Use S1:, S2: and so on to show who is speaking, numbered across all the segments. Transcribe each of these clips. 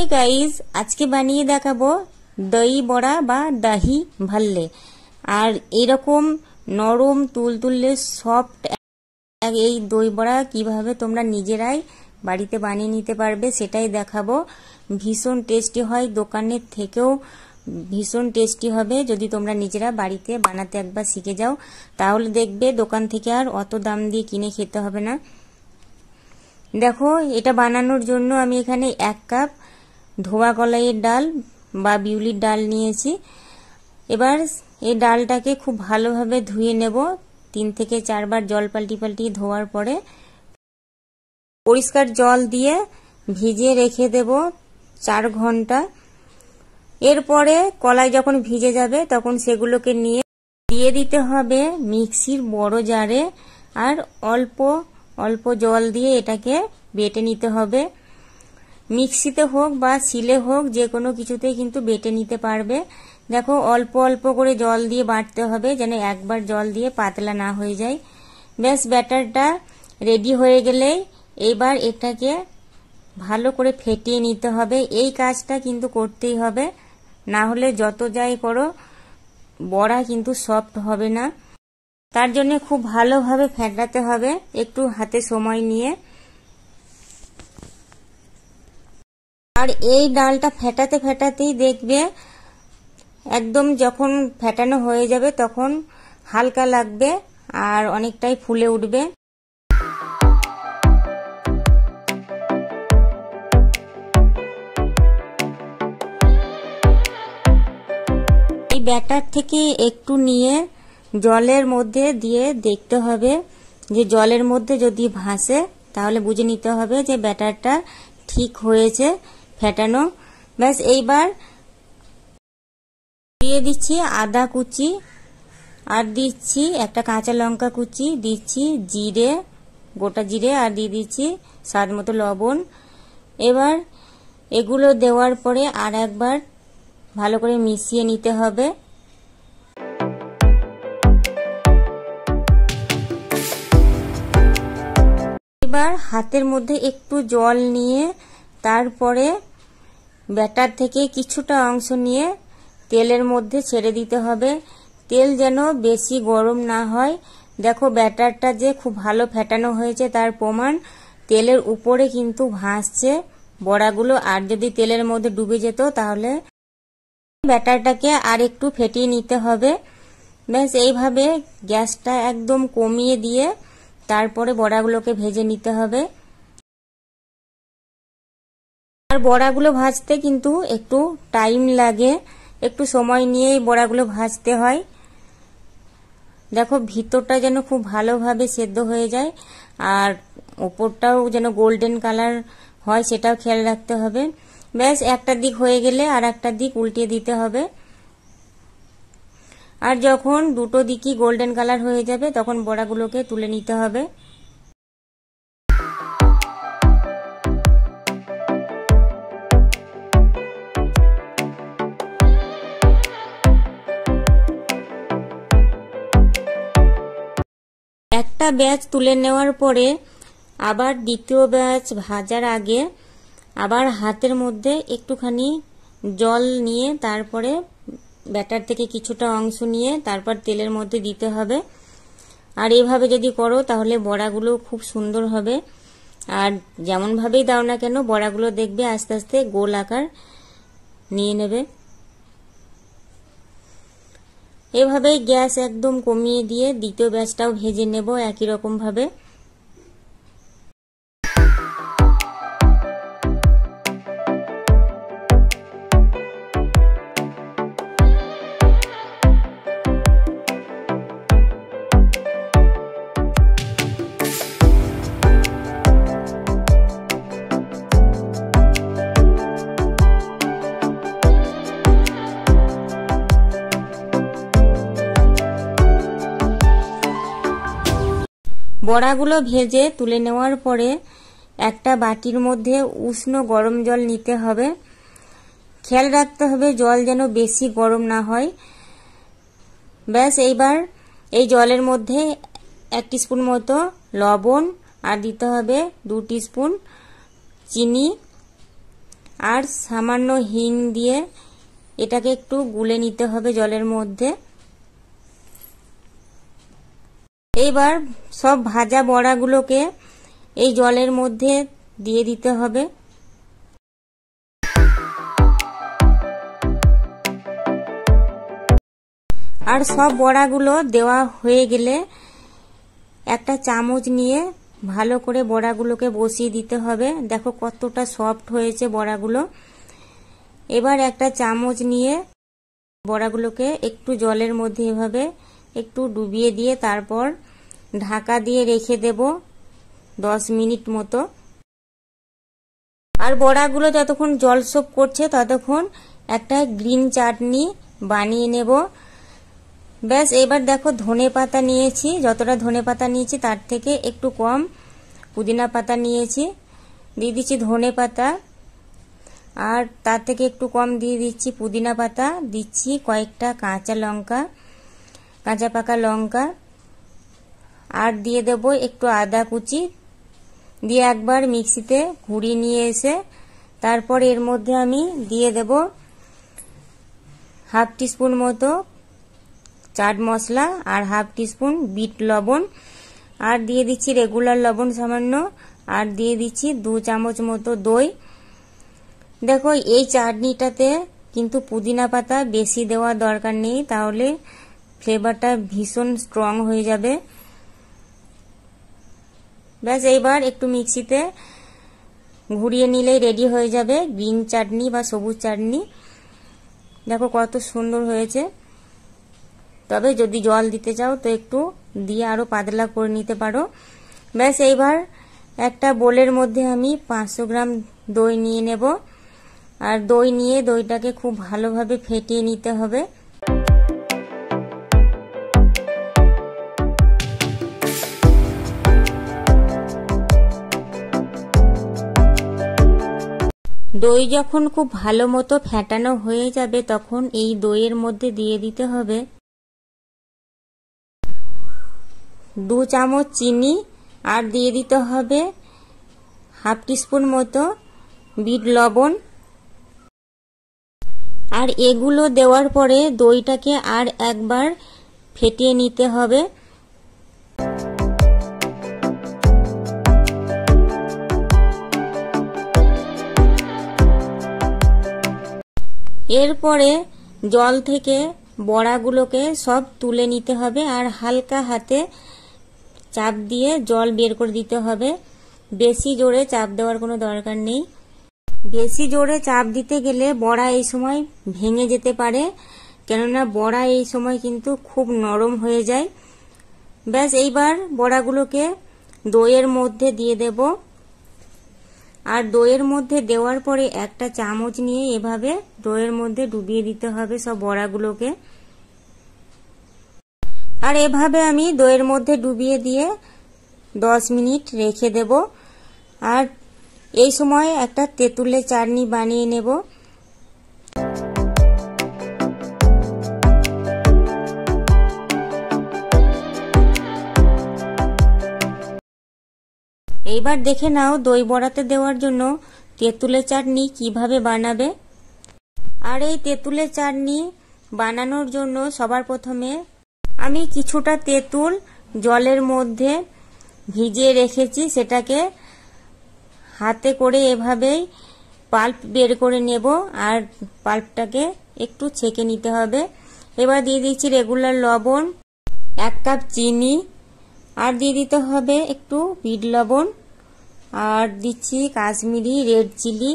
S1: hey guys আজকে বানিয়ে দেখাবো দই বড়া বা দাহি ভাল্লে আর এরকম নরম তুলতুললে সফট এই দই বড়া কিভাবে তোমরা নিজেরাই বাড়িতে বানিয়ে নিতে পারবে সেটাই দেখাবো ভীষণ টেস্টি হয় দোকানের থেকেও ভীষণ টেস্টি হবে যদি তোমরা নিজেরা বাড়িতে বানাতে একবার শিখে যাও তাহলে দেখবে দোকান থেকে আর অত দাম দিয়ে কিনে খেতে হবে না দেখো এটা বানানোর জন্য আমি এখানে এক কাপ ধোয়া কলাইয়ের ডাল বা বিউলির ডাল নিয়েছি এবার এই ডালটাকে খুব ভালোভাবে ধুয়ে নেব তিন থেকে চারবার জল পাল্টি পাল্টি ধোয়ার পরে পরিষ্কার জল দিয়ে ভিজিয়ে রেখে দেব চার ঘন্টা এরপরে কলাই যখন ভিজে যাবে তখন সেগুলোকে নিয়ে দিয়ে দিতে হবে মিক্সির বড় জারে আর অল্প অল্প জল দিয়ে এটাকে বেটে নিতে হবে মিক্সিতে হোক বা শিলে হোক যে কোনো কিছুতেই কিন্তু বেটে নিতে পারবে দেখো অল্প অল্প করে জল দিয়ে বাটতে হবে যেন একবার জল দিয়ে পাতলা না হয়ে যায় ব্যাস ব্যাটারটা রেডি হয়ে গেলেই এবার এটাকে ভালো করে ফেটিয়ে নিতে হবে এই কাজটা কিন্তু করতেই হবে না হলে যত যাই করো বড়া কিন্তু সফট হবে না তার জন্য খুব ভালোভাবে ফেটাতে হবে একটু হাতে সময় নিয়ে আর এই ডালটা ফেটাতে ফেটাতেই দেখবে একদম যখন ফেটানো হয়ে যাবে তখন হালকা লাগবে আর অনেকটাই ফুলে উঠবে এই ব্যাটার থেকে একটু নিয়ে জলের মধ্যে দিয়ে দেখতে হবে যে জলের মধ্যে যদি ভাসে তাহলে বুঝে নিতে হবে যে ব্যাটারটা ঠিক হয়েছে ফেটানো ব্যাস এইবার দিয়ে দিচ্ছি আদা কুচি আর দিচ্ছি একটা কাঁচা লঙ্কা কুচি দিচ্ছি জিরে গোটা জিরে আর দিয়ে দিচ্ছি স্বাদ মতো লবণ এবার এগুলো দেওয়ার পরে আর একবার ভালো করে মিশিয়ে নিতে হবে এবার হাতের মধ্যে একটু জল নিয়ে তারপরে ব্যাটার থেকে কিছুটা অংশ নিয়ে তেলের মধ্যে ছেড়ে দিতে হবে তেল যেন বেশি গরম না হয় দেখো ব্যাটারটা যে খুব ভালো ফেটানো হয়েছে তার প্রমাণ তেলের উপরে কিন্তু ভাসছে বড়াগুলো আর যদি তেলের মধ্যে ডুবে যেত তাহলে ব্যাটারটাকে আর একটু ফেটিয়ে নিতে হবে ব্যাস এইভাবে গ্যাসটা একদম কমিয়ে দিয়ে তারপরে বড়াগুলোকে ভেজে নিতে হবে আর বড়াগুলো ভাজতে কিন্তু একটু টাইম লাগে একটু সময় নিয়েই বড়াগুলো ভাজতে হয় দেখো ভিতরটা যেন খুব ভালোভাবে সেদ্ধ হয়ে যায় আর ওপরটাও যেন গোল্ডেন কালার হয় সেটাও খেয়াল রাখতে হবে ব্যাস একটা দিক হয়ে গেলে আর একটা দিক উল্টে দিতে হবে আর যখন দুটো দিকই গোল্ডেন কালার হয়ে যাবে তখন বড়াগুলোকে তুলে নিতে হবে একটা ব্যাচ তুলে নেওয়ার পরে আবার দ্বিতীয় ব্যাচ ভাজার আগে আবার হাতের মধ্যে একটুখানি জল নিয়ে তারপরে ব্যাটার থেকে কিছুটা অংশ নিয়ে তারপর তেলের মধ্যে দিতে হবে আর এভাবে যদি করো তাহলে বড়াগুলো খুব সুন্দর হবে আর যেমনভাবেই দাও না কেন বড়াগুলো দেখবে আস্তে আস্তে গোল আকার নিয়ে নেবে এভাবেই গ্যাস একদম কমিয়ে দিয়ে দ্বিতীয় ব্যাচটাও ভেজে নেব একই রকমভাবে বড়াগুলো ভেজে তুলে নেওয়ার পরে একটা বাটির মধ্যে উষ্ণ গরম জল নিতে হবে খেয়াল রাখতে হবে জল যেন বেশি গরম না হয় ব্যাস এইবার এই জলের মধ্যে এক স্পুন মতো লবণ আর দিতে হবে দু স্পুন চিনি আর সামান্য হিং দিয়ে এটাকে একটু গুলে নিতে হবে জলের মধ্যে এইবার সব ভাজা বড়াগুলোকে এই জলের মধ্যে দিয়ে দিতে হবে আর সব বড়াগুলো দেওয়া হয়ে গেলে একটা চামচ নিয়ে ভালো করে বড়াগুলোকে বসিয়ে দিতে হবে দেখো কতটা সফট হয়েছে বড়াগুলো এবার একটা চামচ নিয়ে বড়াগুলোকে একটু জলের মধ্যে এভাবে একটু ডুবিয়ে দিয়ে তারপর ঢাকা দিয়ে রেখে দেব দশ মিনিট মতো আর বড়াগুলো যতক্ষণ জল জলসোপ করছে ততক্ষণ একটা গ্রিন চাটনি বানিয়ে নেব ব্যাস এবার দেখো ধনে পাতা নিয়েছি যতটা ধনে পাতা নিয়েছি তার থেকে একটু কম পুদিনা পাতা নিয়েছি দিয়ে দিচ্ছি ধনে পাতা আর তার থেকে একটু কম দিয়ে দিচ্ছি পুদিনা পাতা দিচ্ছি কয়েকটা কাঁচা লঙ্কা কাঁচা পাকা লঙ্কা আর দিয়ে দেব একটু আদা কুচি দিয়ে একবার মিক্সিতে ঘুরি নিয়ে এসে তারপর এর মধ্যে আমি দিয়ে দেব হাফ টিস্পুন মতো চাট মশলা আর হাফ টিস্পুন বিট লবণ আর দিয়ে দিচ্ছি রেগুলার লবণ সামান্য আর দিয়ে দিচ্ছি দু চামচ মতো দই দেখো এই চাটনিটাতে কিন্তু পুদিনা পাতা বেশি দেওয়া দরকার নেই তাহলে ফ্লেভারটা ভীষণ স্ট্রং হয়ে যাবে ব্যাস এইবার একটু মিক্সিতে ঘুরিয়ে নিলেই রেডি হয়ে যাবে গ্রিন চাটনি বা সবুজ চাটনি দেখো কত সুন্দর হয়েছে তবে যদি জল দিতে চাও তো একটু দিয়ে আরও পাতলা করে নিতে পারো ব্যাস এইবার একটা বোলের মধ্যে আমি পাঁচশো গ্রাম দই নিয়ে নেব আর দই নিয়ে দইটাকে খুব ভালোভাবে ফেটিয়ে নিতে হবে দই যখন খুব ভালো মতো ফ্যাটানো হয়ে যাবে তখন এই দইয়ের মধ্যে দিয়ে দিতে হবে দু চামচ চিনি আর দিয়ে দিতে হবে হাফ টিস্পুন মতো বিট লবণ আর এগুলো দেওয়ার পরে দইটাকে আর একবার ফেটিয়ে নিতে হবে এরপরে জল থেকে বড়াগুলোকে সব তুলে নিতে হবে আর হালকা হাতে চাপ দিয়ে জল বের করে দিতে হবে বেশি জোরে চাপ দেওয়ার কোনো দরকার নেই বেশি জোরে চাপ দিতে গেলে বড়া এই সময় ভেঙে যেতে পারে কেননা বড়া এই সময় কিন্তু খুব নরম হয়ে যায় ব্যাস এইবার বড়াগুলোকে দইয়ের মধ্যে দিয়ে দেবো আর দইয়ের মধ্যে দেওয়ার পরে একটা চামচ নিয়ে এভাবে দইয়ের মধ্যে ডুবিয়ে দিতে হবে সব বড়াগুলোকে আর এভাবে আমি দইয়ের মধ্যে ডুবিয়ে দিয়ে দশ মিনিট রেখে দেব আর এই সময় একটা তেঁতুলের চাটনি বানিয়ে নেব এইবার দেখে নাও দই বড়াতে দেওয়ার জন্য তেঁতুলের চাটনি কিভাবে বানাবে আর এই তেঁতুলের চাটনি বানানোর জন্য সবার প্রথমে আমি কিছুটা তেঁতুল জলের মধ্যে ভিজিয়ে রেখেছি সেটাকে হাতে করে এভাবেই পাল্প বের করে নেব আর পাল্পটাকে একটু ছেঁকে নিতে হবে এবার দিয়ে দিচ্ছি রেগুলার লবণ এক কাপ চিনি আর দিয়ে দিতে হবে একটু বিট লবণ আর দিচ্ছি কাশ্মীরি রেড চিলি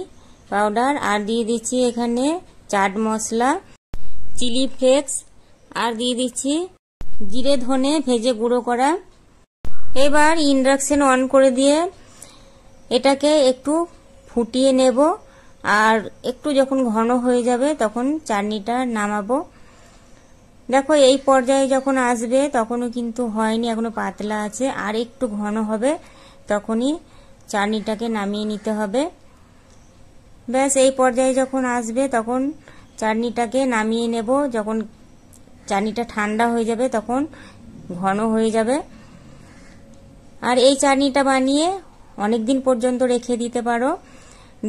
S1: পাউডার আর দিয়ে দিচ্ছি এখানে চাট মশলা চিলি ফ্লেক্স আর দিয়ে দিচ্ছি জিরে ধনে ভেজে গুঁড়ো করা এবার ইন্ডাকশন অন করে দিয়ে এটাকে একটু ফুটিয়ে নেব আর একটু যখন ঘন হয়ে যাবে তখন চাটনিটা নামাবো দেখো এই পর্যায়ে যখন আসবে তখনও কিন্তু হয়নি এখনো পাতলা আছে আর একটু ঘন হবে তখনই চাটনিটাকে নামিয়ে নিতে হবে ব্যাস এই পর্যায়ে যখন আসবে তখন চাটনিটাকে নামিয়ে নেব যখন চাটনিটা ঠান্ডা হয়ে যাবে তখন ঘন হয়ে যাবে আর এই চাটনিটা বানিয়ে অনেক দিন পর্যন্ত রেখে দিতে পারো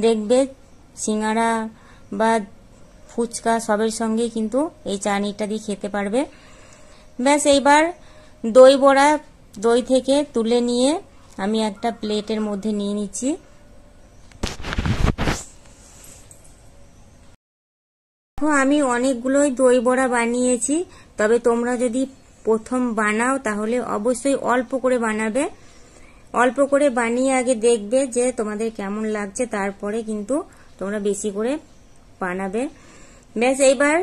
S1: দেখবে সিঙ্গারা বা ফুচকা সবের সঙ্গে কিন্তু এই চাটনিটা দিয়ে খেতে পারবে ব্যাস এইবার দই বড়া দই থেকে তুলে নিয়ে আমি একটা প্লেটের মধ্যে নিয়ে নিচ্ছি আমি অনেকগুলোই দই বড়া বানিয়েছি তবে তোমরা যদি প্রথম বানাও তাহলে অবশ্যই অল্প করে বানাবে অল্প করে বানিয়ে আগে দেখবে যে তোমাদের কেমন লাগছে তারপরে কিন্তু তোমরা বেশি করে বানাবে ব্যাস এইবার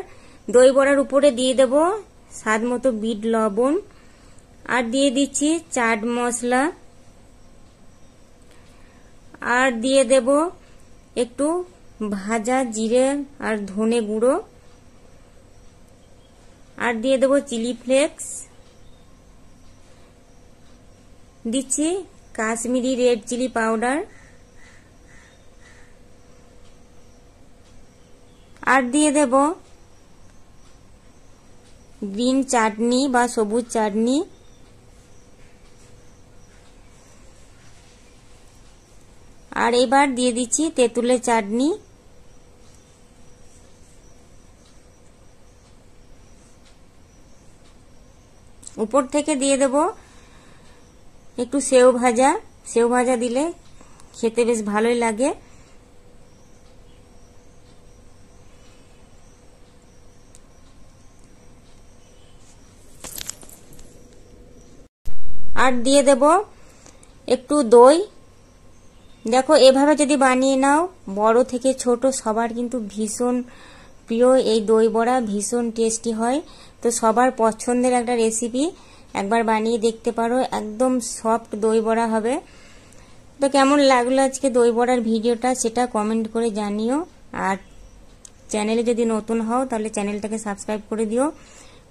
S1: দই বড়ার উপরে দিয়ে দেব স্বাদ মতো বিট লবণ আর দিয়ে দিচ্ছি চাট মশলা আর দিয়ে দেব একটু ভাজা জিরে আর ধনে গুঁড়ো আর দিয়ে দেব চিলি ফ্লেক্স দিচ্ছি কাশ্মীরি রেড চিলি পাউডার আর দিয়ে দেব গ্রিন চাটনি বা সবুজ চাটনি আর এবার দিয়ে দিচ্ছি তেঁতুলের চাটনি উপর থেকে দিয়ে দেব একটু সেও ভাজা সেও ভাজা দিলে খেতে বেশ ভালোই লাগে আর দিয়ে দেব একটু দই দেখো এভাবে যদি বানিয়ে নাও বড় থেকে ছোট সবার কিন্তু ভীষণ প্রিয় এই দই বড়া ভীষণ টেস্টি হয় তো সবার পছন্দের একটা রেসিপি একবার বানিয়ে দেখতে পারো একদম সফট দই বড়া হবে তো কেমন লাগলো আজকে দই বড়ার ভিডিওটা সেটা কমেন্ট করে জানিও আর চ্যানেলে যদি নতুন হও তাহলে চ্যানেলটাকে সাবস্ক্রাইব করে দিও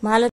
S1: ভালো